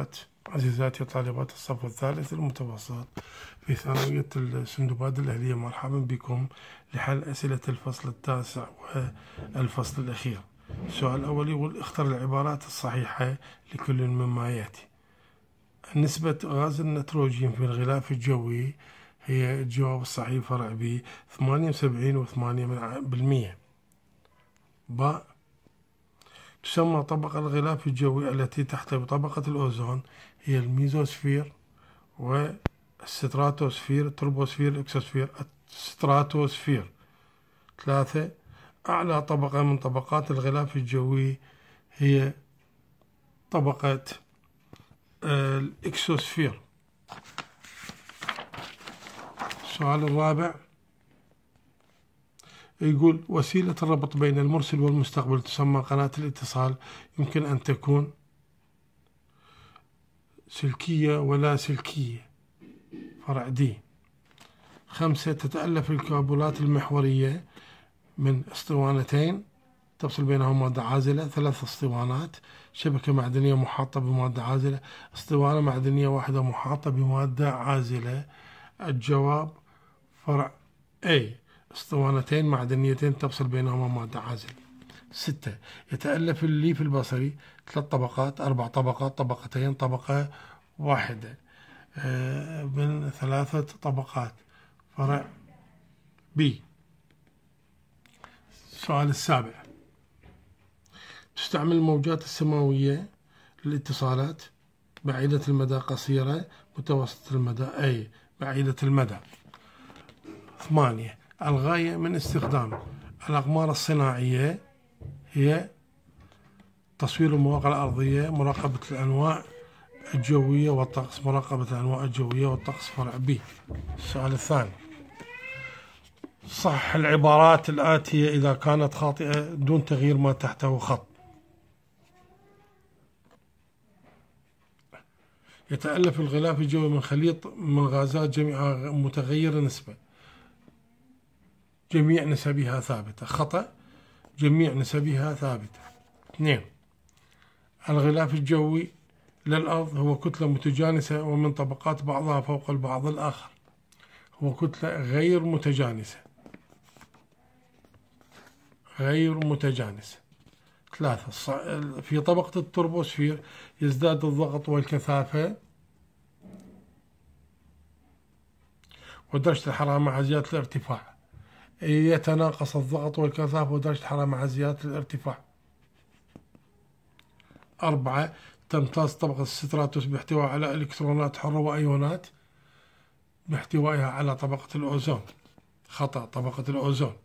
التحقت عزيزاتي طالبات الصف الثالث المتوسط في ثانوية السندباد الأهلية مرحبا بكم لحل أسئلة الفصل التاسع والفصل الأخير السؤال الأول يقول اختر العبارات الصحيحة لكل مما يأتي نسبة غاز النيتروجين في الغلاف الجوي هي الجواب الصحيح فرع بي ثمانية وسبعين وثمانية بالمية باء تسمى طبقة الغلاف الجوي التي تحتوي طبقة الأوزون هي الميزوسفير والستراتوسفير التربوسفير الإكسوسفير الستراتوسفير ثلاثة أعلى طبقة من طبقات الغلاف الجوي هي طبقة آه، الإكسوسفير السؤال الرابع يقول وسيلة الربط بين المرسل والمستقبل تسمى قناة الاتصال يمكن أن تكون سلكية ولا سلكية فرع دي خمسة تتألف الكابلات المحورية من اسطوانتين تفصل بينهم مادة عازلة ثلاث اسطوانات شبكة معدنية محاطة بمادة عازلة اسطوانة معدنية واحدة محاطة بمادة عازلة الجواب فرع A اسطوانتين معدنيتين تفصل بينهما مادة عازلة ستة يتألف الليف البصري ثلاث طبقات أربع طبقات طبقتين طبقة واحدة آه، من ثلاثة طبقات فرع بي السؤال السابع تستعمل الموجات السماوية للاتصالات بعيدة المدى قصيرة متوسطة المدى أي بعيدة المدى ثمانية الغاية من استخدام الأقمار الصناعية هي تصوير المواقع الأرضية مراقبة الأنواع الجوية والطقس مراقبة الأنواع الجوية والطقس فرع ب السؤال الثاني صح العبارات الآتية إذا كانت خاطئة دون تغيير ما تحته خط يتألف الغلاف الجوي من خليط من غازات جميعها متغيرة نسبة جميع نسبها ثابتة خطأ جميع نسبها ثابتة اثنين الغلاف الجوي للأرض هو كتلة متجانسة ومن طبقات بعضها فوق البعض الآخر هو كتلة غير متجانسة غير متجانسة ثلاثة في طبقة التربوسفير يزداد الضغط والكثافة ودرجة الحرارة مع زيادة الارتفاع يتناقص الضغط والكثافة ودرجة الحرارة مع زيادة الارتفاع أربعة تمتاز طبقة الستراتوس باحتواء على إلكترونات حرة وأيونات باحتوائها على طبقة الأوزون خطأ طبقة الأوزون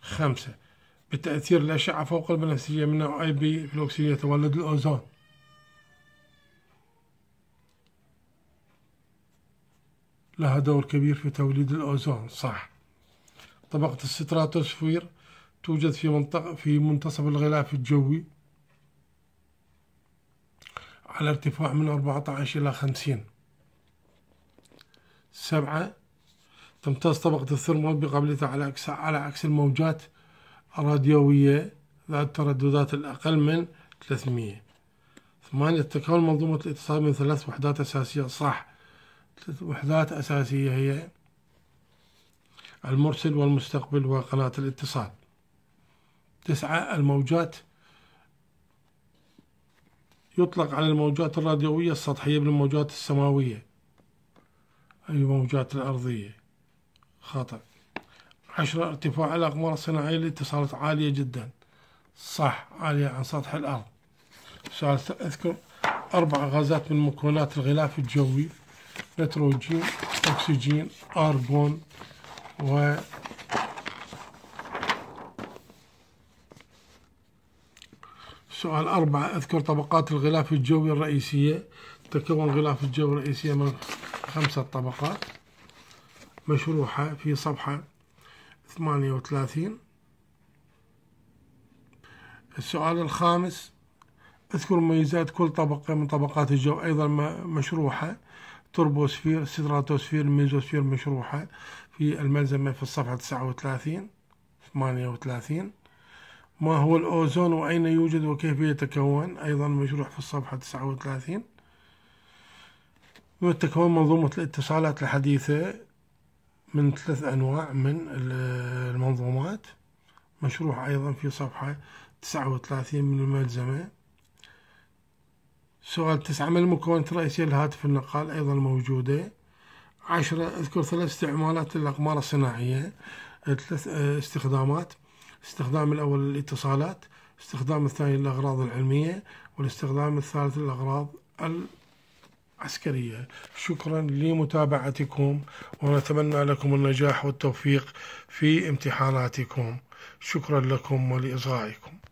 خمسة بتأثير الأشعة فوق البنفسجية من نوع أي بي في الأكسجين يتولد الأوزون لها دور كبير في توليد الأوزون صح طبقة الستراتوسفير توجد في منطقة في منتصف الغلاف الجوي على ارتفاع من 14 إلى 50 سبعة تمتاز طبقة الثرمال بقابليتها على عكس على عكس الموجات الراديوية ذات الترددات الأقل من 300 ثمانية تكون منظومة الاتصال من ثلاث وحدات أساسية صح وحدات أساسية هي المرسل والمستقبل وقناة الاتصال تسعة الموجات يطلق على الموجات الراديوية السطحية بالموجات السماوية أي موجات الأرضية خطأ عشرة ارتفاع الأقمار الصناعية لاتصالات عالية جدا صح عالية عن سطح الأرض سؤال أذكر أربع غازات من مكونات الغلاف الجوي نيتروجين أكسجين أرجون و سؤال أربعة اذكر طبقات الغلاف الجوي الرئيسية تكون غلاف الجو الرئيسية من خمسة طبقات مشروحة في صفحة ثمانية وثلاثين السؤال الخامس اذكر مميزات كل طبقة من طبقات الجو أيضا مشروحة تربوسفير ستراتوسفير ميزوسفير مشروحة في الملزمة في الصفحة 39 38 ما هو الأوزون وأين يوجد وكيف يتكون أيضا مشروح في الصفحة 39 يتكون منظومة الاتصالات الحديثة من ثلاث أنواع من المنظومات مشروح أيضا في صفحة 39 من الملزمة سؤال تسعة ما المكونات الرئيسية للهاتف النقال أيضا موجودة عشرة أذكر ثلاث استعمالات للأقمار الصناعية ثلاث آه، استخدامات استخدام الأول للاتصالات استخدام الثاني للأغراض العلمية والاستخدام الثالث للأغراض العسكرية شكرا لمتابعتكم ونتمنى لكم النجاح والتوفيق في امتحاناتكم شكرا لكم ولإصغائكم